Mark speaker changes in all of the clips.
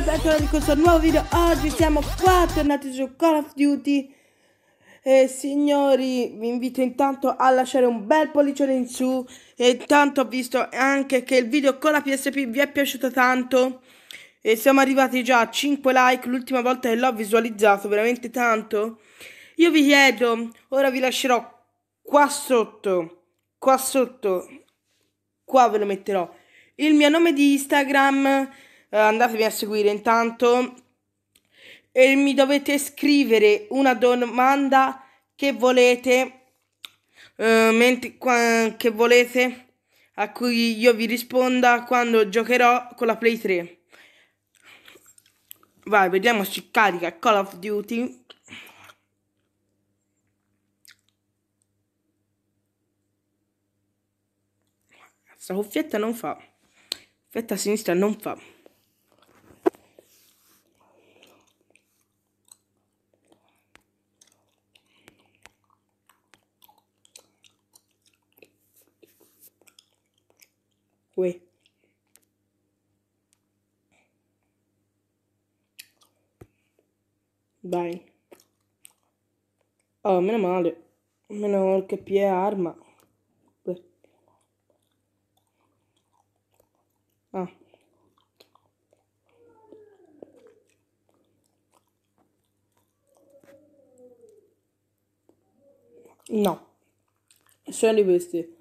Speaker 1: benvenuti ancora di questo nuovo video Oggi siamo qua tornati su Call of Duty E signori vi invito intanto a lasciare un bel pollicione in su E intanto ho visto anche che il video con la PSP vi è piaciuto tanto E siamo arrivati già a 5 like L'ultima volta che l'ho visualizzato veramente tanto Io vi chiedo, ora vi lascerò qua sotto Qua sotto Qua ve lo metterò il mio nome di Instagram eh, andatevi a seguire intanto e mi dovete scrivere una domanda che volete, eh, mente, qua, che volete a cui io vi risponda quando giocherò con la Play 3. Vai, vediamo se carica Call of Duty. Questa cuffietta non fa. Cuffietta a sinistra non fa. Uè. Dai. Oh, meno male. Meno che pie arma. Ah. No. Sono di questi.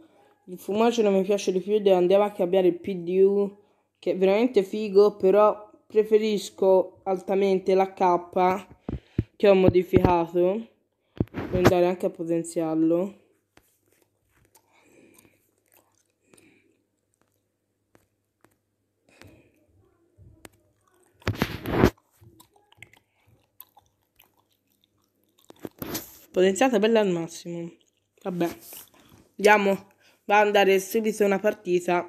Speaker 1: Il non mi piace di più e andiamo a cambiare il PDU che è veramente figo, però preferisco altamente la K che ho modificato per andare anche a potenziarlo. Potenziata bella al massimo. Vabbè. Andiamo va a andare subito una partita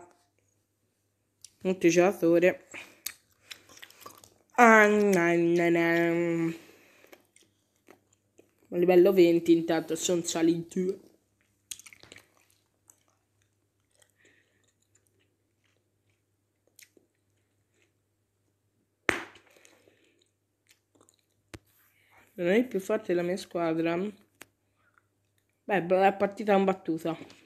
Speaker 1: multigiocatore ah, livello 20 intanto sono salito non è più forte la mia squadra beh la partita imbattuta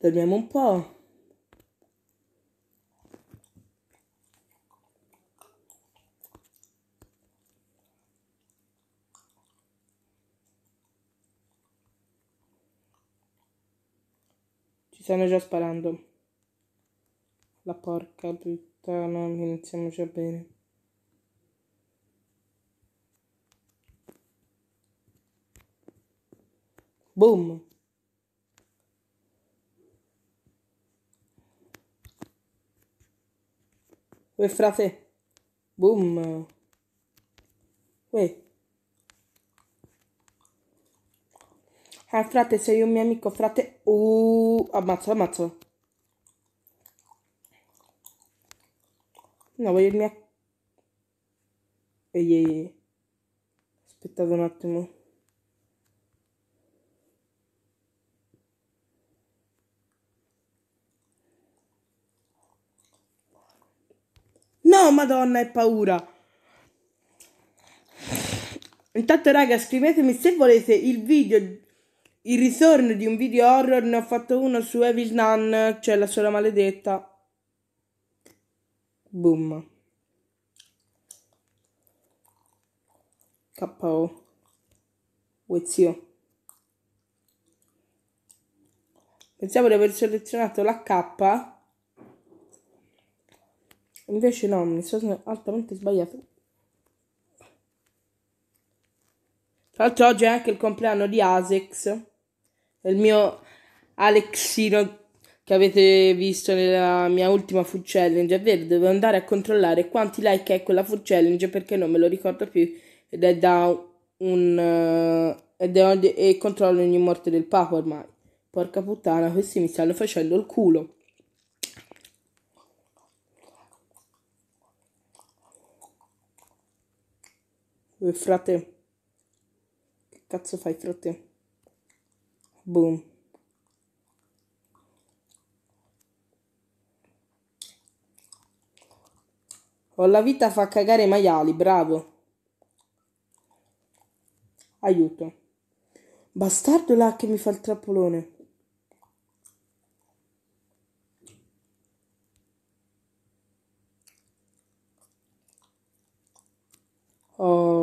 Speaker 1: dormiamo un po'. Ci stanno già sparando. La porca puttana, già bene. Boom! Uè, frate. Boom. Uè. Ah, frate, sei un mio amico, frate. Uh, ammazzo, ammazzo. No, voglio il mio... Ehi, ehi. Aspettate un attimo. madonna, è paura. Intanto, raga, scrivetemi se volete il video, il ritorno di un video horror. Ne ho fatto uno su Evil Nun, cioè la sola maledetta. Boom. KO. zio. Pensavo di aver selezionato la K Invece no, mi sono altamente sbagliato. Tra l'altro oggi è anche il compleanno di Asex, il mio Alexino che avete visto nella mia ultima food challenge. È vero, devo andare a controllare quanti like è quella food challenge perché non me lo ricordo più ed è da un... Uh, ed è, e controllo ogni morte del Papa ormai. Porca puttana, questi mi stanno facendo il culo. Eh, frate. Che cazzo fai, frate? Boom. Ho la vita fa cagare i maiali, bravo. Aiuto. Bastardo là che mi fa il trappolone. Oh.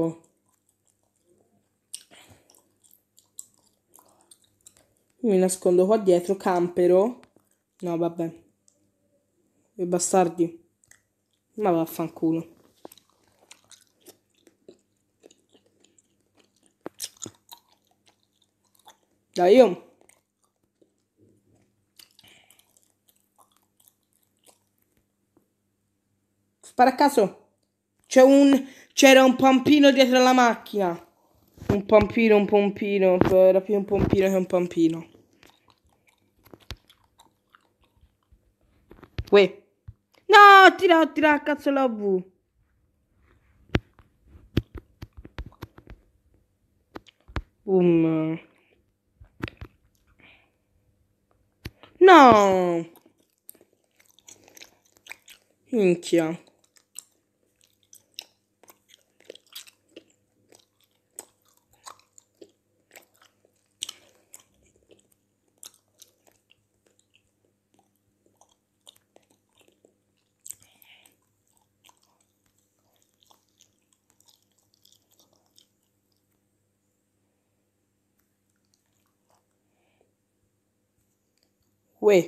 Speaker 1: mi nascondo qua dietro, campero. No, vabbè. E bastardi. Ma vaffanculo. Dai io. Spara a caso. C'è un... C'era un pompino dietro la macchina. Un pompino, un pompino. Era più un pompino che un pompino. Uè. No, tira, tira, cazzo la V. Boom. No. Minchia. Uè,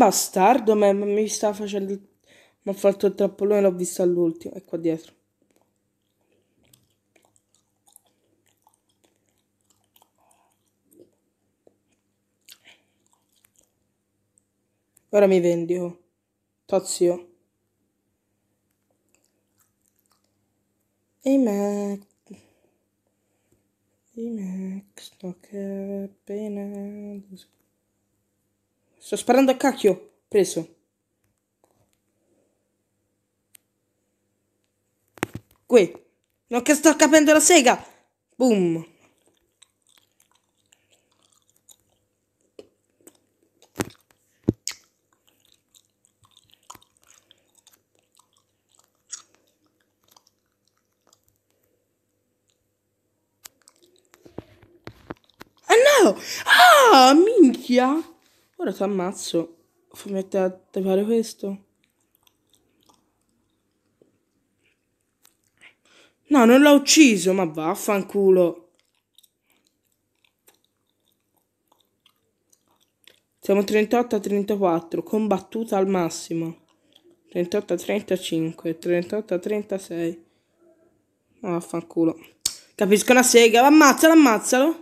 Speaker 1: bastardo, ma mi sta facendo... Mi ha fatto il trappolone, l'ho visto all'ultimo, è ecco qua dietro. Ora mi vendi, oh. Tozio. Ehi, oh. Mac. Ehi, Mac, sto che appena... Sto sparando a cacchio. Preso. Qui. Non che sto capendo la sega. Boom. Ora ti ammazzo. Fammi a te, fare questo. No, non l'ho ucciso, ma vaffanculo. Siamo 38 a 34, combattuta al massimo. 38 a 35, 38 a 36. vaffanculo. Capisco una sega, ammazzalo, ammazzalo.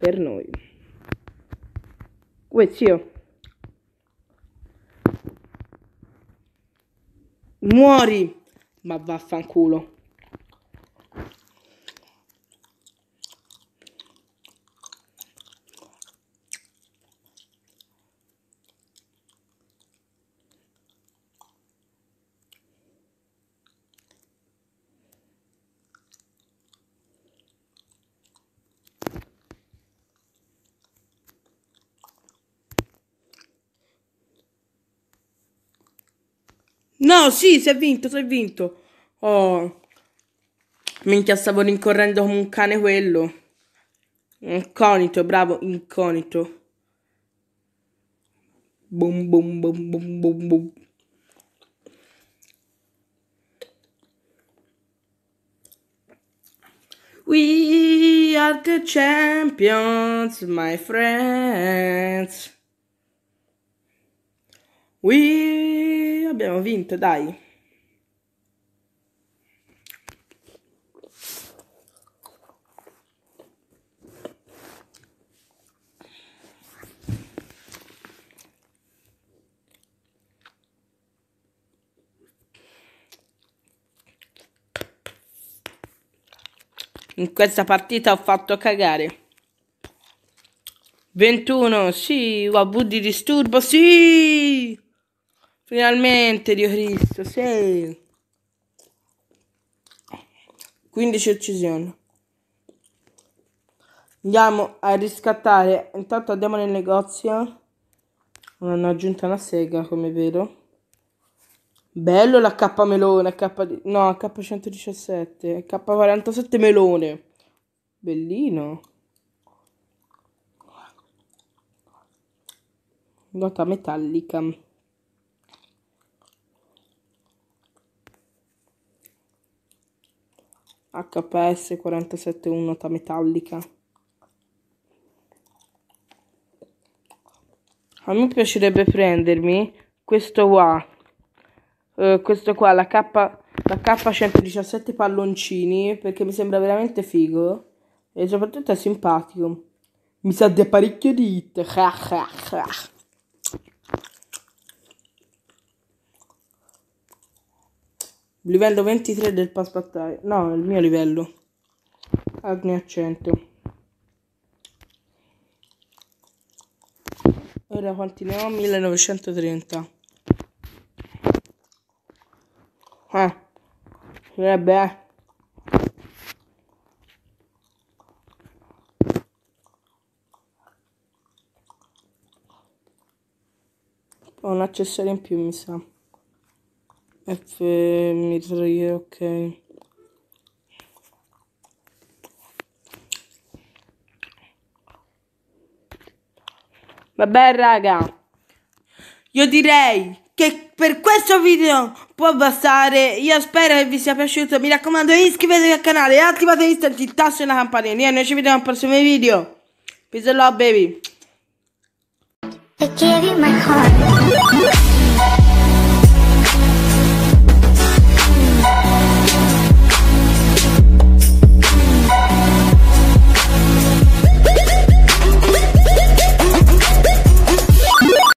Speaker 1: per noi. Uè, zio. Muori! Ma vaffanculo. No, sì, si è vinto, si è vinto. Oh. Minchia, stavo rincorrendo come un cane quello. Inconito, bravo, inconito. Boom, boom, boom, boom, boom, boom. We are the champions, my friends. We abbiamo vinto, dai. In questa partita ho fatto cagare. 21, sì, di disturbo, sì! Finalmente, Dio Cristo, sì. 15 uccisioni. Andiamo a riscattare. Intanto andiamo nel negozio. Non hanno aggiunto una sega, come vero. Bello la K melone, K... no, K117, K47 melone. Bellino. Nota metallica. HPS 471 nota metallica. A me piacerebbe prendermi questo qua, eh, questo qua, la, K, la K117 palloncini, perché mi sembra veramente figo e soprattutto è simpatico. Mi sa di apparecchio di hit. Livello 23 del pass battaglia. No, il mio livello. Agne a 100. Ora quanti ne ho? 1930. Eh. Sarebbe, Ho un accessorio in più, mi sa. F3, ok. Vabbè raga, io direi che per questo video può bastare. Io spero che vi sia piaciuto. Mi raccomando iscrivetevi al canale e attivate instant il tasto e la campanella. E noi ci vediamo al prossimo video. Peace and love baby.